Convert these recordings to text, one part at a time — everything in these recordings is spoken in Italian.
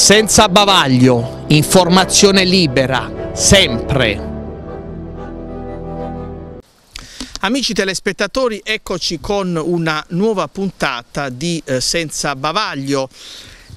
senza bavaglio, informazione libera, sempre. Amici telespettatori, eccoci con una nuova puntata di eh, Senza Bavaglio.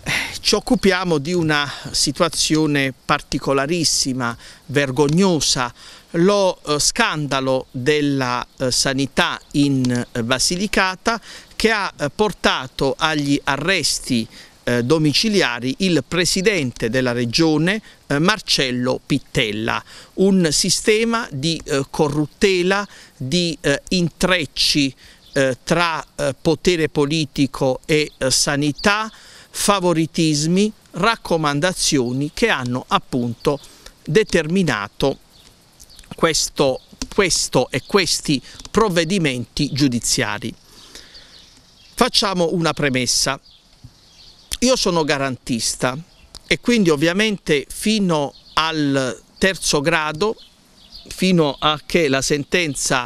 Eh, ci occupiamo di una situazione particolarissima, vergognosa, lo eh, scandalo della sanità in Basilicata che ha portato agli arresti eh, domiciliari il presidente della regione eh, Marcello Pittella, un sistema di eh, corruttela, di eh, intrecci eh, tra eh, potere politico e sanità, favoritismi, raccomandazioni che hanno appunto determinato questo, questo e questi provvedimenti giudiziari. Facciamo una premessa. Io sono garantista e quindi ovviamente fino al terzo grado, fino a che la sentenza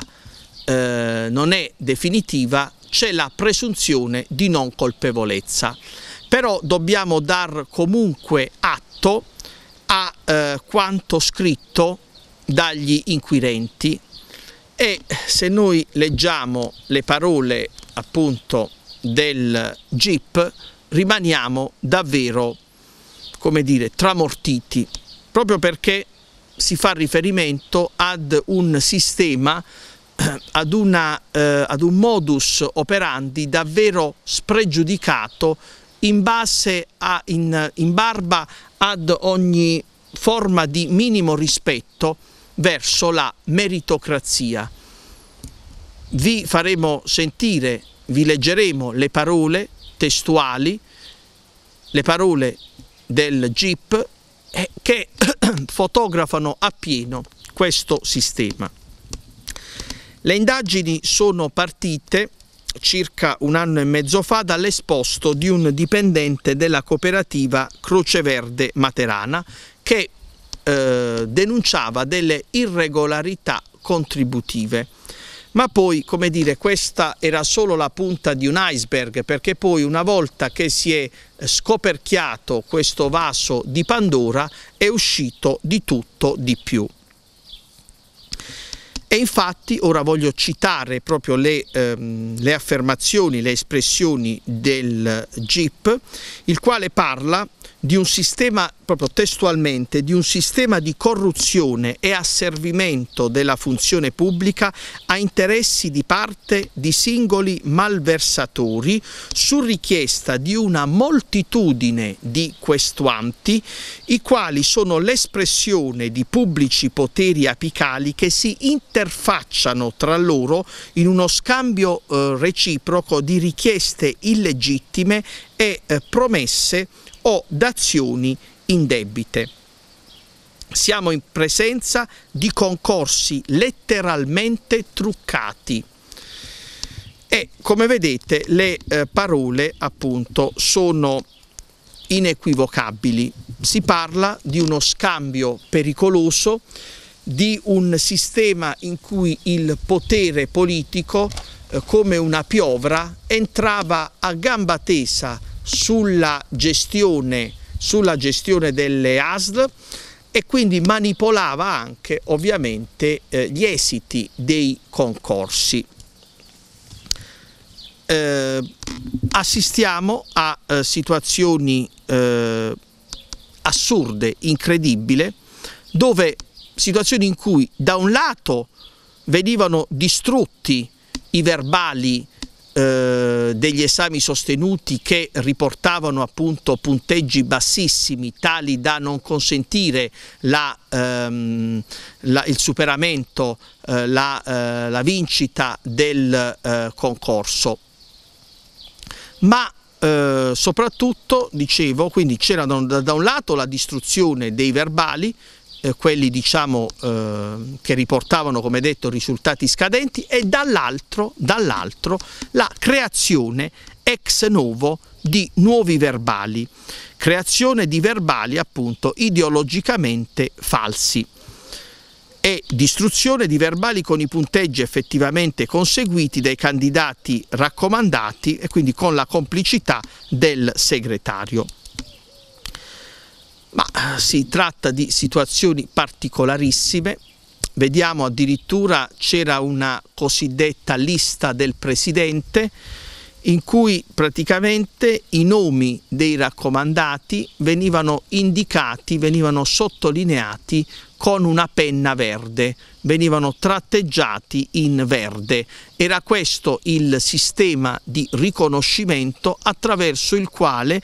eh, non è definitiva, c'è la presunzione di non colpevolezza. Però dobbiamo dar comunque atto a eh, quanto scritto dagli inquirenti e se noi leggiamo le parole appunto del GIP rimaniamo davvero, come dire, tramortiti, proprio perché si fa riferimento ad un sistema, ad, una, eh, ad un modus operandi davvero spregiudicato in, a, in, in barba ad ogni forma di minimo rispetto verso la meritocrazia. Vi faremo sentire, vi leggeremo le parole testuali le parole del GIP eh, che fotografano appieno questo sistema. Le indagini sono partite circa un anno e mezzo fa dall'esposto di un dipendente della cooperativa Croce Verde Materana che eh, denunciava delle irregolarità contributive ma poi come dire questa era solo la punta di un iceberg perché poi una volta che si è eh, scoperchiato questo vaso di Pandora è uscito di tutto di più. E infatti ora voglio citare proprio le, ehm, le affermazioni, le espressioni del GIP, il quale parla di un sistema, proprio testualmente, di un sistema di corruzione e asservimento della funzione pubblica a interessi di parte di singoli malversatori su richiesta di una moltitudine di questuanti, i quali sono l'espressione di pubblici poteri apicali che si interfacciano tra loro in uno scambio eh, reciproco di richieste illegittime e eh, promesse o d'azioni indebite. Siamo in presenza di concorsi letteralmente truccati e come vedete le eh, parole appunto sono inequivocabili. Si parla di uno scambio pericoloso, di un sistema in cui il potere politico eh, come una piovra entrava a gamba tesa sulla gestione, sulla gestione delle ASL e quindi manipolava anche ovviamente eh, gli esiti dei concorsi. Eh, assistiamo a eh, situazioni eh, assurde, incredibili, dove situazioni in cui da un lato venivano distrutti i verbali eh, degli esami sostenuti che riportavano appunto punteggi bassissimi tali da non consentire la, ehm, la, il superamento, eh, la, eh, la, vincita del eh, concorso. Ma eh, soprattutto, dicevo, quindi c'era da, da un lato la distruzione dei verbali, eh, quelli diciamo, eh, che riportavano come detto risultati scadenti e dall'altro, dall'altro la creazione ex novo di nuovi verbali, creazione di verbali appunto ideologicamente falsi e distruzione di verbali con i punteggi effettivamente conseguiti dai candidati raccomandati e quindi con la complicità del segretario ma eh, si tratta di situazioni particolarissime. Vediamo addirittura c'era una cosiddetta lista del presidente in cui praticamente i nomi dei raccomandati venivano indicati, venivano sottolineati con una penna verde, venivano tratteggiati in verde. Era questo il sistema di riconoscimento attraverso il quale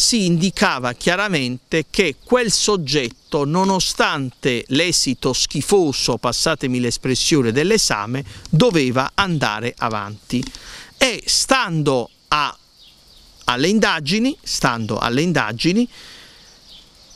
si indicava chiaramente che quel soggetto, nonostante l'esito schifoso, passatemi l'espressione, dell'esame, doveva andare avanti. E stando a, alle indagini, stando alle indagini,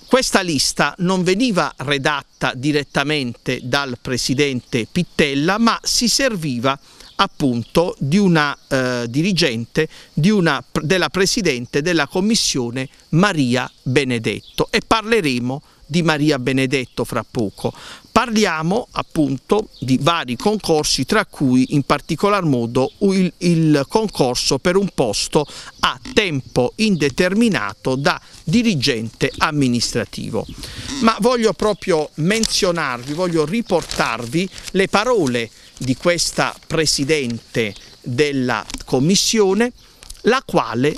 questa lista non veniva redatta direttamente dal presidente Pittella, ma si serviva appunto di una eh, dirigente, di una, della Presidente della Commissione Maria Benedetto e parleremo di Maria Benedetto fra poco. Parliamo appunto di vari concorsi tra cui in particolar modo il, il concorso per un posto a tempo indeterminato da dirigente amministrativo. Ma voglio proprio menzionarvi, voglio riportarvi le parole di questa presidente della commissione, la quale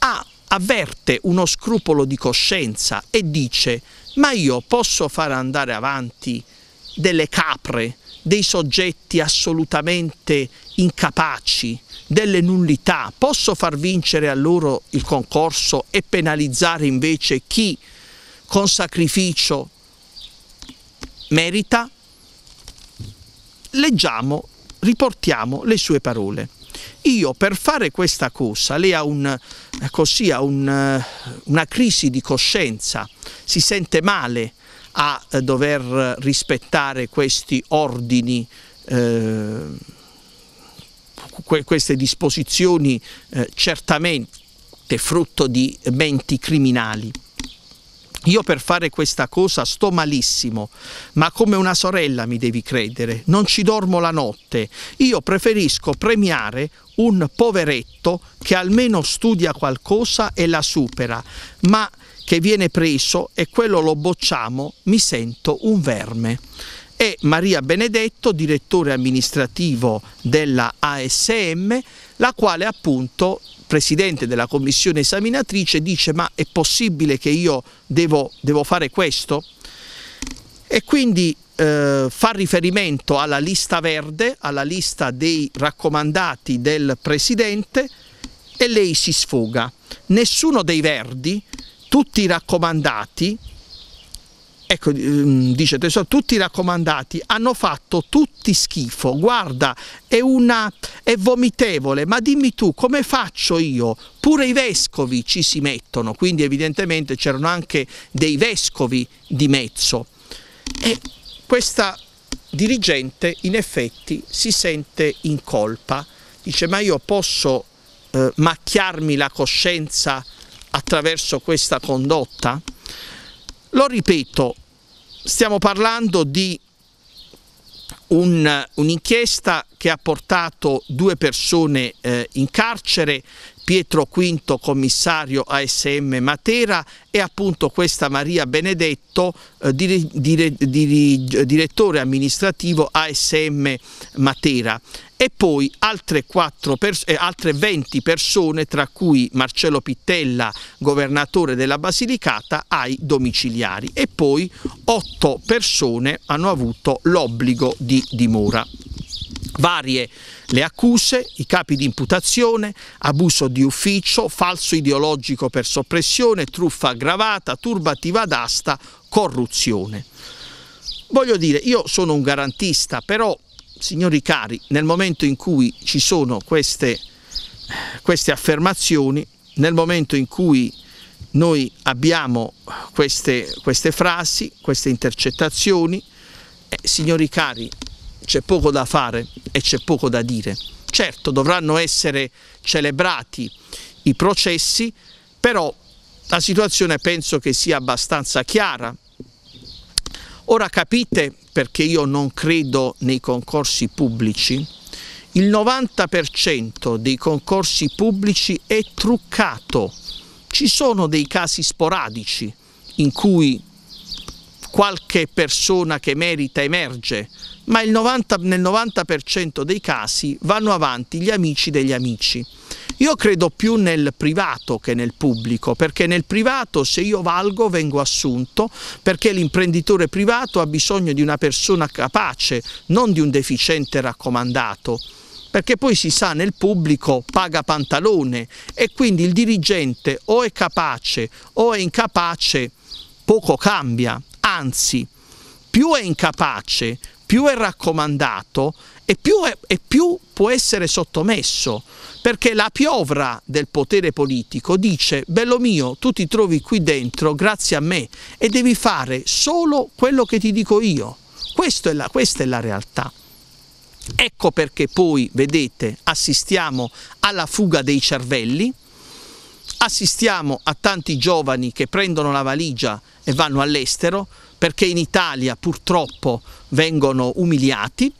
ha, avverte uno scrupolo di coscienza e dice ma io posso far andare avanti delle capre, dei soggetti assolutamente incapaci, delle nullità, posso far vincere a loro il concorso e penalizzare invece chi con sacrificio merita? leggiamo, riportiamo le sue parole. Io per fare questa cosa, lei ha un, così, ecco, ha un, eh, una crisi di coscienza, si sente male a eh, dover rispettare questi ordini, eh, queste disposizioni eh, certamente frutto di menti criminali. Io per fare questa cosa sto malissimo, ma come una sorella mi devi credere, non ci dormo la notte. Io preferisco premiare un poveretto che almeno studia qualcosa e la supera, ma che viene preso e quello lo bocciamo, mi sento un verme e Maria Benedetto, direttore amministrativo della ASM, la quale appunto presidente della commissione esaminatrice dice ma è possibile che io devo, devo fare questo? E quindi eh, fa riferimento alla lista verde, alla lista dei raccomandati del presidente e lei si sfoga. Nessuno dei verdi, tutti i raccomandati, Ecco, ehm, dice tesoro, tutti i raccomandati hanno fatto tutti schifo, guarda, è, una, è vomitevole, ma dimmi tu come faccio io? Pure i vescovi ci si mettono, quindi evidentemente c'erano anche dei vescovi di mezzo. E questa dirigente in effetti si sente in colpa, dice ma io posso eh, macchiarmi la coscienza attraverso questa condotta? Lo ripeto, stiamo parlando di un, un'inchiesta che ha portato due persone eh, in carcere, Pietro V commissario ASM Matera e appunto questa Maria Benedetto eh, dire, dire, dire, direttore amministrativo ASM Matera e poi altre, pers- eh, altre 20 persone, tra cui Marcello Pittella, governatore della Basilicata, ai domiciliari e poi 8 persone hanno avuto l'obbligo di dimora varie le accuse, i capi di imputazione, abuso di ufficio, falso ideologico per soppressione, truffa aggravata, turbativa d'asta, corruzione. Voglio dire, io sono un garantista, però signori cari, nel momento in cui ci sono queste, queste affermazioni, nel momento in cui noi abbiamo queste, queste frasi, queste intercettazioni, eh, signori cari, c'è poco da fare e c'è poco da dire. Certo, dovranno essere celebrati i processi, però la situazione penso che sia abbastanza chiara Ora capite perché io non credo nei concorsi pubblici? Il 90% dei concorsi pubblici è truccato. Ci sono dei casi sporadici in cui qualche persona che merita emerge, ma 90, nel 90% dei casi vanno avanti gli amici degli amici. Io credo più nel privato che nel pubblico, perché nel privato se io valgo vengo assunto, perché l'imprenditore privato ha bisogno di una persona capace, non di un deficiente raccomandato perché poi si sa nel pubblico paga pantalone e quindi il dirigente o è capace o è incapace, poco cambia anzi più è incapace, più è raccomandato e più, è, e più, può essere sottomesso, perché la piovra del potere politico dice bello mio, tu ti trovi qui dentro grazie a me e devi fare solo quello che ti dico io. È la, questa è la realtà. Ecco perché poi, vedete, assistiamo alla fuga dei cervelli, assistiamo a tanti giovani che prendono la valigia e vanno all'estero, perché in Italia purtroppo vengono umiliati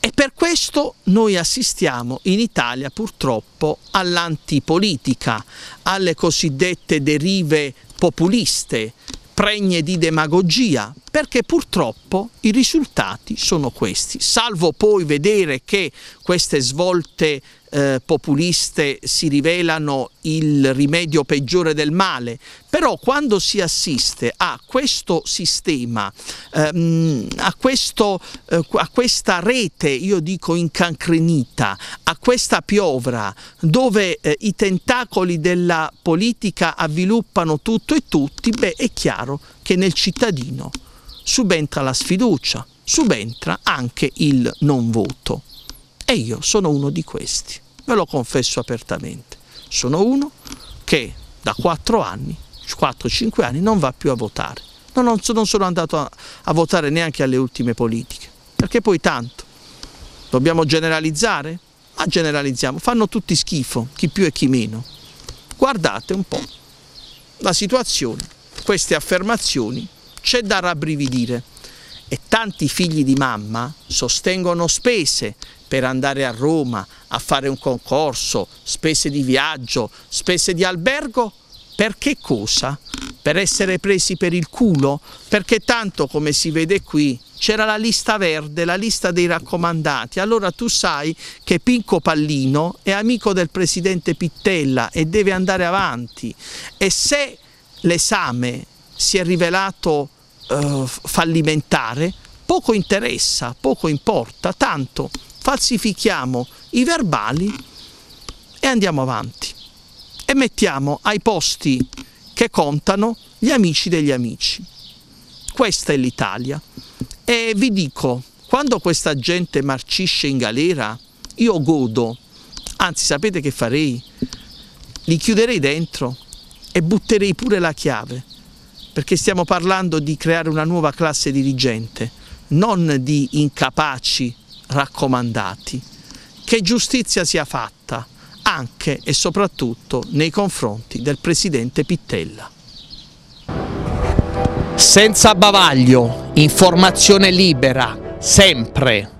e per questo noi assistiamo in Italia purtroppo all'antipolitica, alle cosiddette derive populiste, pregne di demagogia, perché purtroppo i risultati sono questi, salvo poi vedere che queste svolte eh, populiste si rivelano il rimedio peggiore del male, però quando si assiste a questo sistema, ehm, a, questo, eh, a questa rete, io dico incancrenita, a questa piovra dove eh, i tentacoli della politica avviluppano tutto e tutti, beh è chiaro che nel cittadino subentra la sfiducia, subentra anche il non voto. E io sono uno di questi, ve lo confesso apertamente. Sono uno che da 4 anni, 4-5 anni, non va più a votare. Non, non sono andato a, a votare neanche alle ultime politiche, perché poi tanto. Dobbiamo generalizzare? Ma generalizziamo, fanno tutti schifo, chi più e chi meno. Guardate un po' la situazione, queste affermazioni, c'è da rabbrividire e tanti figli di mamma sostengono spese per andare a Roma a fare un concorso, spese di viaggio, spese di albergo, per che cosa? Per essere presi per il culo? Perché tanto come si vede qui c'era la lista verde, la lista dei raccomandati, allora tu sai che Pinco Pallino è amico del presidente Pittella e deve andare avanti e se l'esame si è rivelato eh, fallimentare, poco interessa, poco importa, tanto falsifichiamo i verbali e andiamo avanti e mettiamo ai posti che contano gli amici degli amici. Questa è l'Italia. E vi dico, quando questa gente marcisce in galera, io godo, anzi sapete che farei? Li chiuderei dentro e butterei pure la chiave, perché stiamo parlando di creare una nuova classe dirigente, non di incapaci raccomandati, che giustizia sia fatta anche e soprattutto nei confronti del Presidente Pittella. Senza bavaglio, informazione libera, sempre.